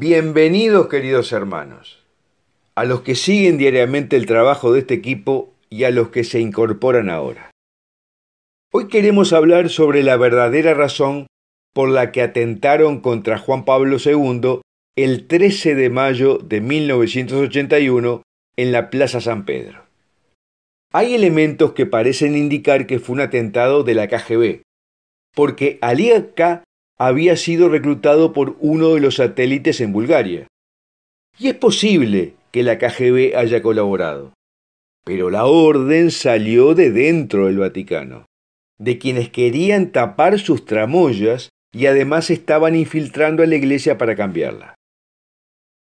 Bienvenidos queridos hermanos, a los que siguen diariamente el trabajo de este equipo y a los que se incorporan ahora. Hoy queremos hablar sobre la verdadera razón por la que atentaron contra Juan Pablo II el 13 de mayo de 1981 en la Plaza San Pedro. Hay elementos que parecen indicar que fue un atentado de la KGB, porque al había sido reclutado por uno de los satélites en Bulgaria. Y es posible que la KGB haya colaborado. Pero la orden salió de dentro del Vaticano, de quienes querían tapar sus tramoyas y además estaban infiltrando a la iglesia para cambiarla.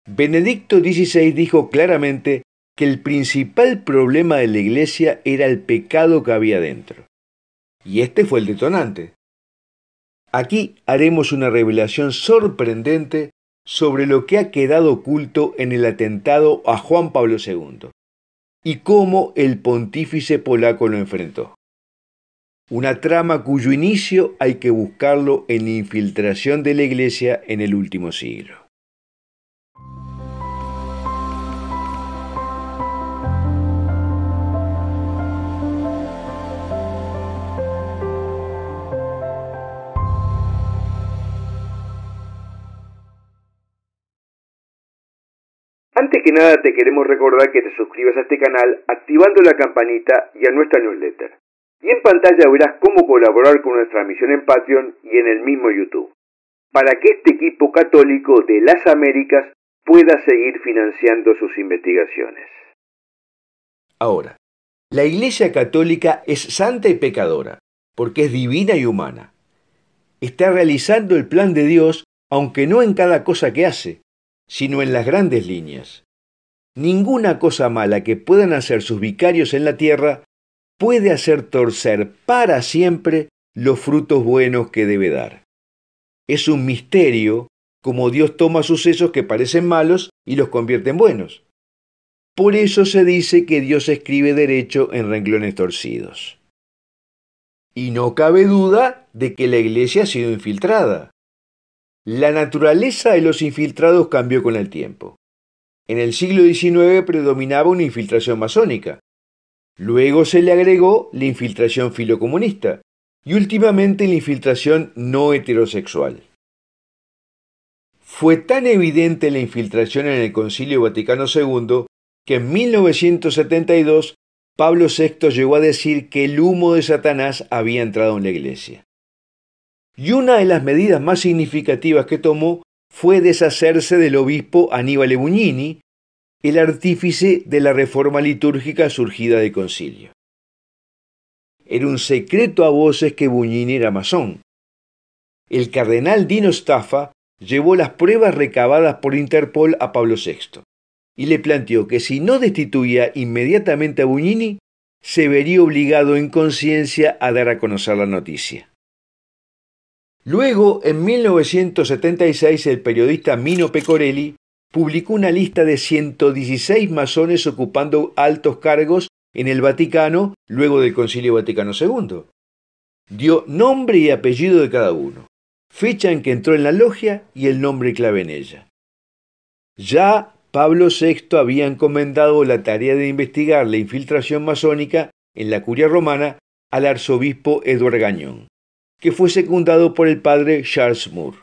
Benedicto XVI dijo claramente que el principal problema de la iglesia era el pecado que había dentro. Y este fue el detonante. Aquí haremos una revelación sorprendente sobre lo que ha quedado oculto en el atentado a Juan Pablo II y cómo el pontífice polaco lo enfrentó. Una trama cuyo inicio hay que buscarlo en la infiltración de la Iglesia en el último siglo. que nada te queremos recordar que te suscribas a este canal activando la campanita y a nuestra newsletter. Y en pantalla verás cómo colaborar con nuestra misión en Patreon y en el mismo YouTube, para que este equipo católico de las Américas pueda seguir financiando sus investigaciones. Ahora, la Iglesia Católica es santa y pecadora, porque es divina y humana. Está realizando el plan de Dios, aunque no en cada cosa que hace, sino en las grandes líneas. Ninguna cosa mala que puedan hacer sus vicarios en la tierra puede hacer torcer para siempre los frutos buenos que debe dar. Es un misterio como Dios toma sucesos que parecen malos y los convierte en buenos. Por eso se dice que Dios escribe derecho en renglones torcidos. Y no cabe duda de que la iglesia ha sido infiltrada. La naturaleza de los infiltrados cambió con el tiempo. En el siglo XIX predominaba una infiltración masónica. Luego se le agregó la infiltración filocomunista y últimamente la infiltración no heterosexual. Fue tan evidente la infiltración en el Concilio Vaticano II que en 1972 Pablo VI llegó a decir que el humo de Satanás había entrado en la iglesia. Y una de las medidas más significativas que tomó fue deshacerse del obispo Aníbal Ebuñini, el artífice de la reforma litúrgica surgida del concilio. Era un secreto a voces que Buñini era masón. El cardenal Dino Staffa llevó las pruebas recabadas por Interpol a Pablo VI y le planteó que si no destituía inmediatamente a Buñini, se vería obligado en conciencia a dar a conocer la noticia. Luego, en 1976, el periodista Mino Pecorelli publicó una lista de 116 masones ocupando altos cargos en el Vaticano luego del Concilio Vaticano II. Dio nombre y apellido de cada uno, fecha en que entró en la logia y el nombre clave en ella. Ya Pablo VI había encomendado la tarea de investigar la infiltración masónica en la curia romana al arzobispo Eduardo Gañón que fue secundado por el padre Charles Moore.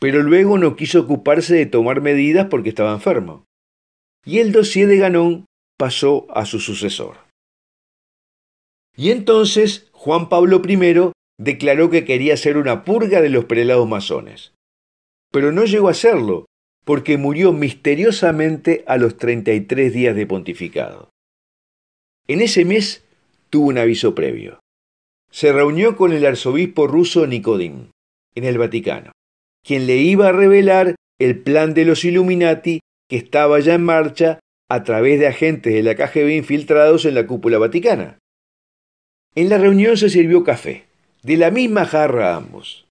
Pero luego no quiso ocuparse de tomar medidas porque estaba enfermo. Y el dossier de Ganón pasó a su sucesor. Y entonces Juan Pablo I declaró que quería hacer una purga de los prelados masones. Pero no llegó a hacerlo, porque murió misteriosamente a los 33 días de pontificado. En ese mes tuvo un aviso previo se reunió con el arzobispo ruso Nicodín en el Vaticano, quien le iba a revelar el plan de los Illuminati que estaba ya en marcha a través de agentes de la KGB infiltrados en la cúpula vaticana. En la reunión se sirvió café, de la misma jarra a ambos.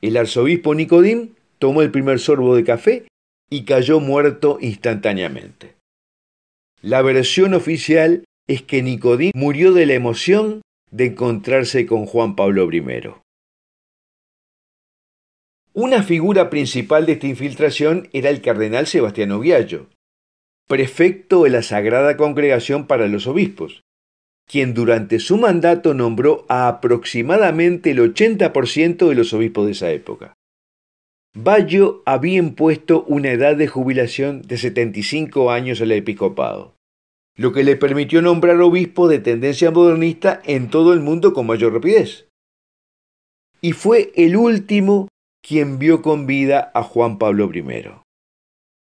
El arzobispo Nicodim tomó el primer sorbo de café y cayó muerto instantáneamente. La versión oficial es que Nicodim murió de la emoción de encontrarse con Juan Pablo I. Una figura principal de esta infiltración era el cardenal Sebastiano Viallo, prefecto de la Sagrada Congregación para los Obispos, quien durante su mandato nombró a aproximadamente el 80% de los obispos de esa época. Bayo había impuesto una edad de jubilación de 75 años al episcopado lo que le permitió nombrar obispo de tendencia modernista en todo el mundo con mayor rapidez. Y fue el último quien vio con vida a Juan Pablo I.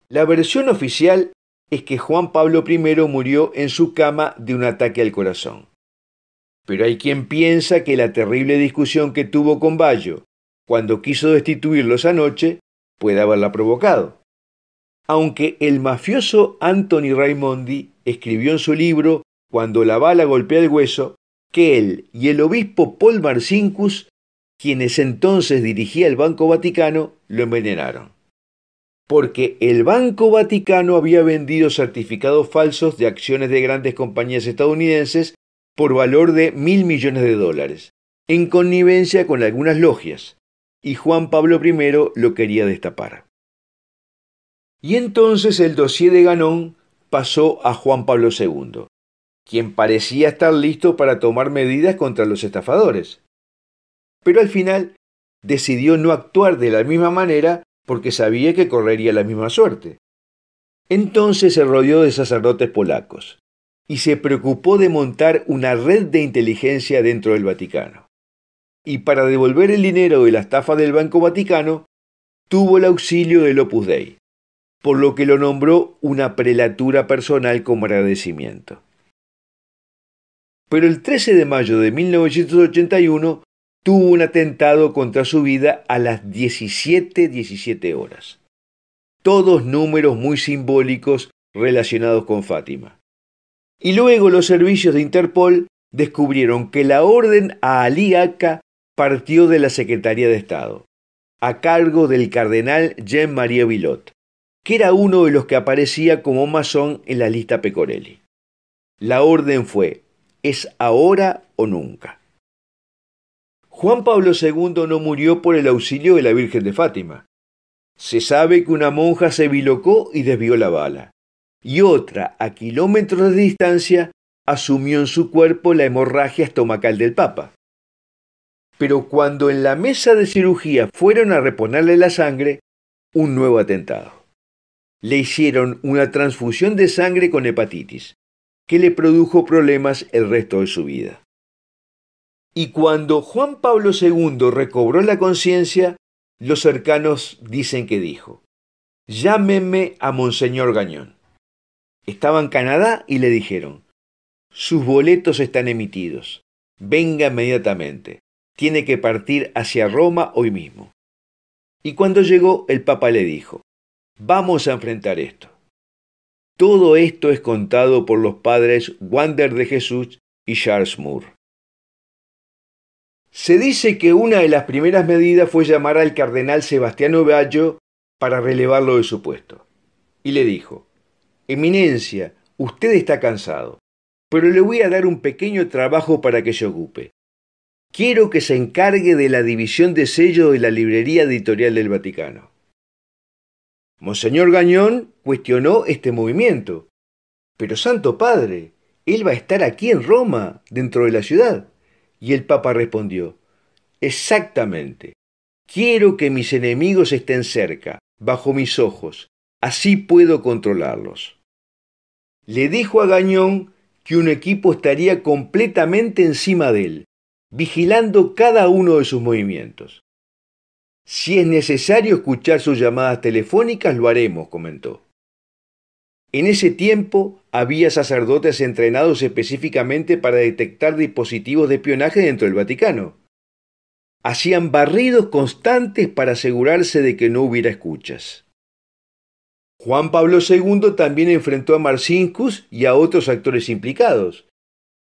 La versión oficial es que Juan Pablo I murió en su cama de un ataque al corazón. Pero hay quien piensa que la terrible discusión que tuvo con Bayo cuando quiso destituirlo esa noche puede haberla provocado. Aunque el mafioso Anthony Raimondi escribió en su libro Cuando la bala golpea el hueso, que él y el obispo Paul Marcinkus, quienes entonces dirigía el Banco Vaticano, lo envenenaron. Porque el Banco Vaticano había vendido certificados falsos de acciones de grandes compañías estadounidenses por valor de mil millones de dólares, en connivencia con algunas logias, y Juan Pablo I lo quería destapar. Y entonces el dossier de Ganón pasó a Juan Pablo II, quien parecía estar listo para tomar medidas contra los estafadores. Pero al final decidió no actuar de la misma manera porque sabía que correría la misma suerte. Entonces se rodeó de sacerdotes polacos y se preocupó de montar una red de inteligencia dentro del Vaticano. Y para devolver el dinero de la estafa del Banco Vaticano, tuvo el auxilio del Opus Dei por lo que lo nombró una prelatura personal como agradecimiento. Pero el 13 de mayo de 1981 tuvo un atentado contra su vida a las 17:17 horas. Todos números muy simbólicos relacionados con Fátima. Y luego los servicios de Interpol descubrieron que la orden a Ali partió de la Secretaría de Estado, a cargo del cardenal Jean-Marie Villot que era uno de los que aparecía como masón en la lista Pecorelli. La orden fue, es ahora o nunca. Juan Pablo II no murió por el auxilio de la Virgen de Fátima. Se sabe que una monja se bilocó y desvió la bala, y otra, a kilómetros de distancia, asumió en su cuerpo la hemorragia estomacal del Papa. Pero cuando en la mesa de cirugía fueron a reponerle la sangre, un nuevo atentado le hicieron una transfusión de sangre con hepatitis, que le produjo problemas el resto de su vida. Y cuando Juan Pablo II recobró la conciencia, los cercanos dicen que dijo, llámenme a Monseñor Gañón. Estaba en Canadá y le dijeron, sus boletos están emitidos, venga inmediatamente, tiene que partir hacia Roma hoy mismo. Y cuando llegó, el Papa le dijo, Vamos a enfrentar esto. Todo esto es contado por los padres Wander de Jesús y Charles Moore. Se dice que una de las primeras medidas fue llamar al cardenal Sebastiano Baggio para relevarlo de su puesto. Y le dijo, Eminencia, usted está cansado, pero le voy a dar un pequeño trabajo para que se ocupe. Quiero que se encargue de la división de sello de la Librería Editorial del Vaticano. Monseñor Gañón cuestionó este movimiento. Pero Santo Padre, él va a estar aquí en Roma, dentro de la ciudad. Y el Papa respondió, exactamente, quiero que mis enemigos estén cerca, bajo mis ojos, así puedo controlarlos. Le dijo a Gañón que un equipo estaría completamente encima de él, vigilando cada uno de sus movimientos. Si es necesario escuchar sus llamadas telefónicas, lo haremos, comentó. En ese tiempo había sacerdotes entrenados específicamente para detectar dispositivos de espionaje dentro del Vaticano. Hacían barridos constantes para asegurarse de que no hubiera escuchas. Juan Pablo II también enfrentó a Marcinkus y a otros actores implicados,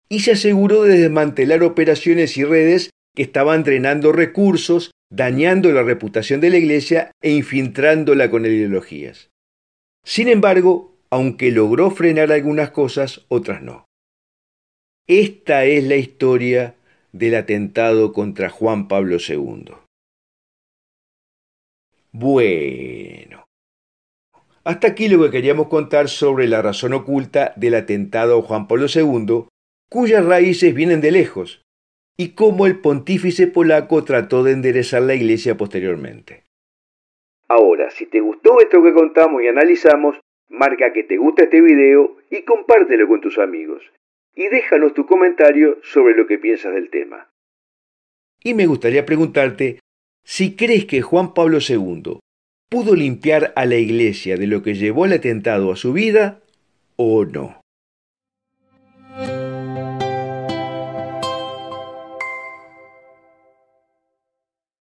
y se aseguró de desmantelar operaciones y redes que estaban drenando recursos dañando la reputación de la Iglesia e infiltrándola con ideologías. Sin embargo, aunque logró frenar algunas cosas, otras no. Esta es la historia del atentado contra Juan Pablo II. Bueno, hasta aquí lo que queríamos contar sobre la razón oculta del atentado a Juan Pablo II, cuyas raíces vienen de lejos, y cómo el pontífice polaco trató de enderezar la iglesia posteriormente. Ahora, si te gustó esto que contamos y analizamos, marca que te gusta este video y compártelo con tus amigos. Y déjanos tu comentario sobre lo que piensas del tema. Y me gustaría preguntarte si crees que Juan Pablo II pudo limpiar a la iglesia de lo que llevó el atentado a su vida o no.